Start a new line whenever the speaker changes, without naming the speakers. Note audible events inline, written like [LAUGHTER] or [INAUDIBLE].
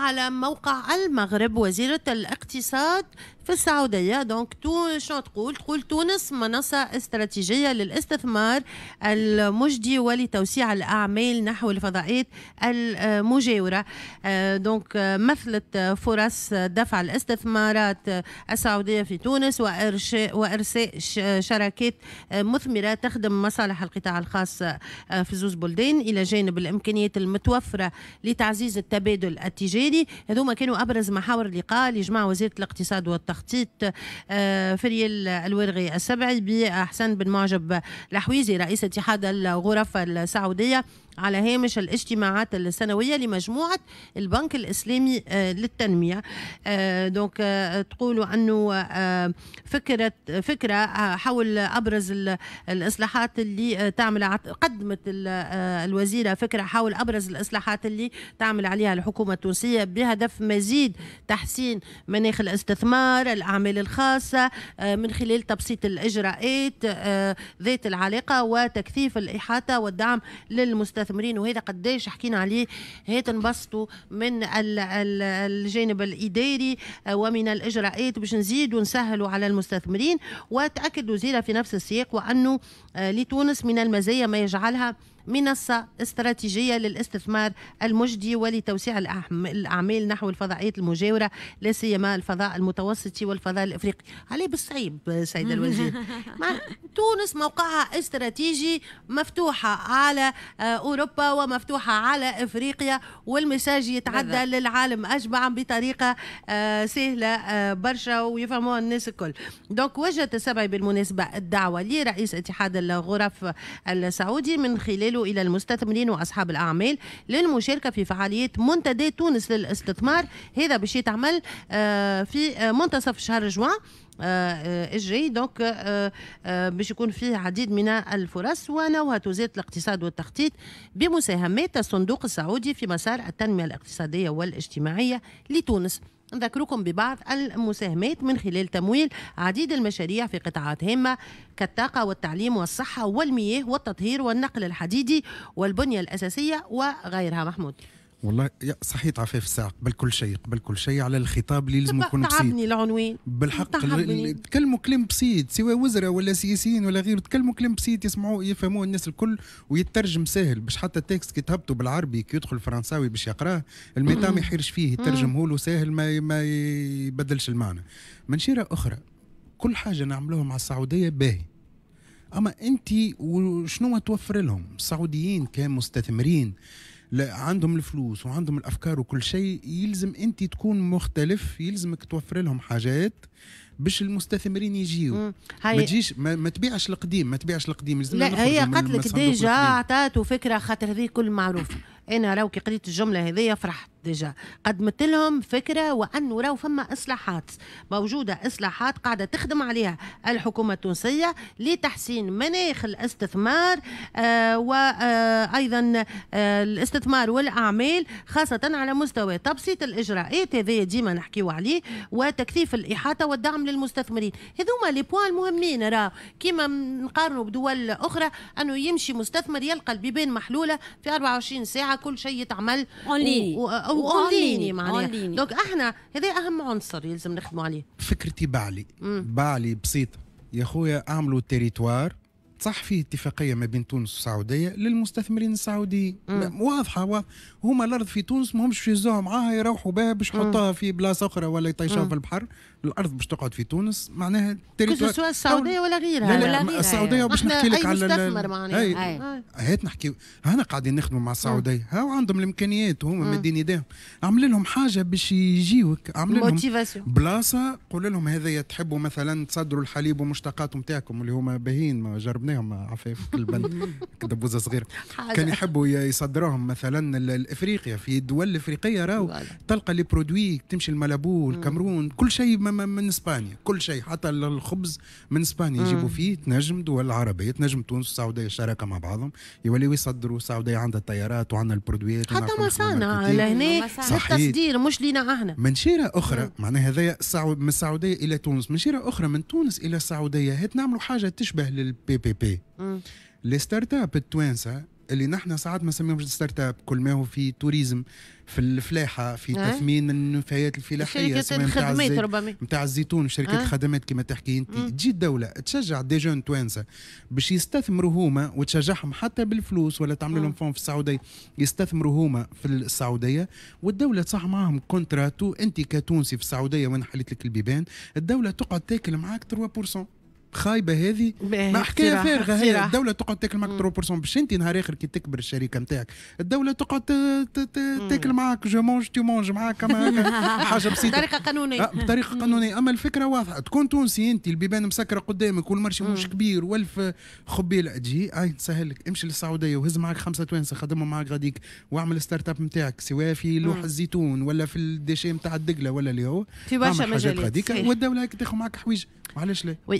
على موقع المغرب وزيرة الاقتصاد في السعودية دونك تو شنو تقول تقول تونس منصة استراتيجية للاستثمار المجدي ولتوسيع الأعمال نحو الفضاءات المجاورة آه، دونك آه، مثلت فرص دفع الاستثمارات السعودية في تونس وإرساء شراكات آه، مثمرة تخدم مصالح القطاع الخاص في زوز بلدان إلى جانب الإمكانيات المتوفرة لتعزيز التبادل التجاري هذوما كانوا أبرز محاور اللقاء اللي جمع وزيرة الاقتصاد والتنمية والتخطيط آه، فريال الورغي السبعي بأحسن بن معجب الحويزي رئيس اتحاد الغرف السعودية على هامش الاجتماعات السنويه لمجموعه البنك الاسلامي آه، للتنميه دونك آه، آه، تقولوا انه فكره فكره حول ابرز الاصلاحات اللي تعمل قدمت الوزيره فكره حول ابرز الاصلاحات اللي تعمل عليها الحكومه التونسيه بهدف مزيد تحسين مناخ الاستثمار الاعمال الخاصه من خلال تبسيط الاجراءات ذات العلاقه وتكثيف الاحاطه والدعم للمستثمرين التمرين وهذا قديش حكينا عليه هات نبسطوا من الجانب الاداري آه، ومن الاجراءات باش نزيدوا نسهلوا على المستثمرين وتاكد وزيره في نفس السياق وانه آه، لتونس من المزايا ما يجعلها منصة استراتيجية للاستثمار المجدي ولتوسيع الأعمال نحو الفضائيات المجاورة لا سيما الفضاء المتوسطي والفضاء الإفريقي عليه بالصعيب سيد [LAUGHS] الوزير ما [LAUGHS] تونس موقعها استراتيجي مفتوحة على آه، أوروبا ومفتوحة على إفريقيا والمساج يتعدى للعالم أجمع بطريقة آه، سهلة آه، برشا ويفهموها الناس الكل دونك وجهت السبعي بالمناسبة الدعوة لرئيس اتحاد الغرف السعودي من خلال الماله إلى المستثمرين وأصحاب الأعمال للمشاركة في فعالية منتدى تونس للاستثمار هذا باش يتعمل آه، في آه، منتصف شهر جوان آه، الجاي دونك باش يكون فيه عديد من الفرص ونوهت وزاره الاقتصاد والتخطيط بمساهمات الصندوق السعودي في مسار التنميه الاقتصاديه والاجتماعيه لتونس نذكركم ببعض المساهمات من خلال تمويل عديد المشاريع في قطاعات هامة كالطاقة والتعليم والصحة والمياه والتطهير والنقل الحديدي والبنية الأساسية وغيرها محمود
والله صحيت عفاف الساعة قبل كل شيء قبل كل شيء على الخطاب اللي لازم يكون بسيط تعبني العنوان بالحق تكلموا كلام بسيط سواء وزراء ولا سياسيين ولا غيره تكلموا كلام بسيط يسمعوه يفهموه الناس الكل ويترجم ساهل باش حتى التكست كي تهبطوا بالعربي كي يدخل فرنساوي باش يقراه الميتا ما يحيرش فيه يترجمه له ساهل ما ما يبدلش المعنى من شيرة أخرى كل حاجة نعملوها مع السعودية باهي اما انت وشنو توفر لهم السعوديين كمستثمرين لا عندهم الفلوس وعندهم الافكار وكل شيء يلزم انت تكون مختلف يلزمك توفر لهم حاجات باش المستثمرين يجيو ما تجيش ما, ما تبيعش القديم ما تبيعش القديم لا هي قالت لك ديجا
عطاته فكره خاطر هذه كل معروف انا راوكي كي قريت الجمله هذيا فرحت ديجا قدمت لهم فكرة وأنه راهو فما إصلاحات موجودة إصلاحات قاعدة تخدم عليها الحكومة التونسية لتحسين مناخ الاستثمار آه، وأيضا آه، آه، الاستثمار والأعمال خاصة على مستوى تبسيط الإجراءات هذا ديما نحكيو عليه وتكثيف الإحاطة والدعم للمستثمرين هذوما لي بوان مهمين راه كيما نقارنوا بدول أخرى أنه يمشي مستثمر يلقى البيبان محلولة في 24 ساعة كل شيء يتعمل واونليني معناها دونك احنا هذا اهم عنصر يلزم نخدموا عليه فكرتي بعلي بعلي
بسيطه يا خويا اعملوا تريتوار صح فيه اتفاقيه ما بين تونس والسعوديه للمستثمرين السعوديين واضحه واضح. هما الارض في تونس ماهمش يهزوها معاها يروحوا بها باش يحطوها في بلاصه اخرى ولا يطيشوها في البحر الارض باش تقعد في تونس معناها سواء السعوديه
ولا غيرها لا لا, لا السعوديه باش نحكي لك على مستثمر
هات نحكي هنا قاعدين نخدموا مع السعوديه هاو عندهم الامكانيات هما مادين ايديهم عمل لهم حاجه باش يجيوك عمل لهم بلاصه قول لهم هذا تحبوا مثلا تصدروا الحليب ومشتقاته نتاعكم اللي هما باهين ما جربنا جبناهم عفاف كل بند [LAUGHS] كدبوزه صغيره كان يحبوا يصدروهم مثلا لافريقيا في الدول الافريقيه راهو تلقى لي برودوي تمشي الملابو الكامرون كل شيء من اسبانيا كل شيء حتى الخبز من اسبانيا يجيبوا فيه تنجم دول العربيه تنجم تونس والسعوديه شراكه مع بعضهم يوليو يصدروا السعوديه عندها الطيارات وعندنا البرودويات حتى مصانع لهنا للتصدير
مش لينا احنا
شيره اخرى معناها هذايا من السعوديه الى تونس من شيره اخرى من تونس الى السعوديه هات نعملوا حاجه تشبه للبي بي بي لي ستارت اب التوانسه اللي نحن ساعات ما نسميهمش ستارت اب كل ما هو في توريزم في الفلاحه في أه؟ تثمين النفايات الفلاحيه شركات الخدمات ربما نتاع الزيتون شركه أه؟ الخدمات كما تحكي انت تجي الدوله تشجع دي جون توانسه باش يستثمروا هما وتشجعهم حتى بالفلوس ولا تعمل لهم فون في السعوديه يستثمروا هما في السعوديه والدوله تصح معاهم تو انت كتونسي في السعوديه وين حليت لك البيبان الدوله تقعد تاكل معاك 3% خايبه هذه مع حكايه فارغه هي الدوله تقعد تاكل معك 3% باش انت نهار اخر كي تكبر الشركه نتاعك الدوله تقعد تاكل معك جو مونج تو مونج معاك كما [LAUGHS] حاجه بسيطه بطريقه قانونيه أه بطريقه قانونيه اما الفكره واضحه تكون تونسي انت البيبان مسكره قدامك والمرشي مش كبير والف خبيله تجي اي نسهل لك امشي للسعوديه وهز معك خمسه توانسه خدمهم معك غاديك واعمل ستارت اب نتاعك سواء في لوح الزيتون ولا في الديشي نتاع الدقله ولا اللي هو في برشا مجالات والدوله تاخذ معك حوايج وعلاش لا؟ وي